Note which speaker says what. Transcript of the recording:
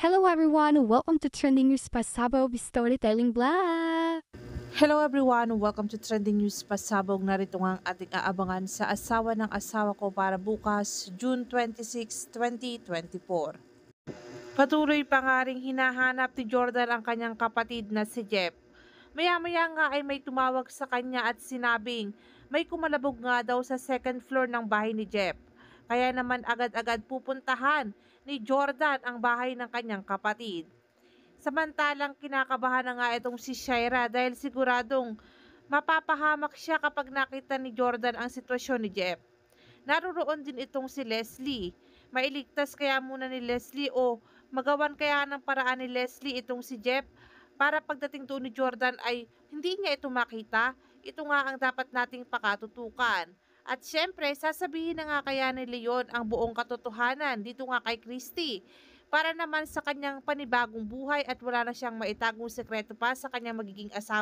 Speaker 1: Hello everyone, welcome to Trending News Pasabog Storytelling Blog!
Speaker 2: Hello everyone, welcome to Trending News Pasabog. Narito nga ang ating aabangan sa asawa ng asawa ko para bukas, June 26, 2024. Patuloy pa nga rin hinahanap ni Jordan ang kanyang kapatid na si Jeff. Maya-maya nga ay may tumawag sa kanya at sinabing may kumalabog nga daw sa second floor ng bahay ni Jeff. Kaya naman agad-agad pupuntahan ni Jordan ang bahay ng kanyang kapatid. Samantalang kinakabahan na nga itong si Shaira dahil siguradong mapapahamak siya kapag nakita ni Jordan ang sitwasyon ni Jeff. Naroroon din itong si Leslie. Mailigtas kaya muna ni Leslie o magawan kaya ng paraan ni Leslie itong si Jeff para pagdating doon ni Jordan ay hindi niya ito makita. Ito nga ang dapat nating pakatutukan. At syempre, sasabihin na nga kaya ni Leon ang buong katotohanan dito nga kay Christy para naman sa kanyang panibagong buhay at wala na siyang maitagong sekreto pa sa kanyang magiging asawa.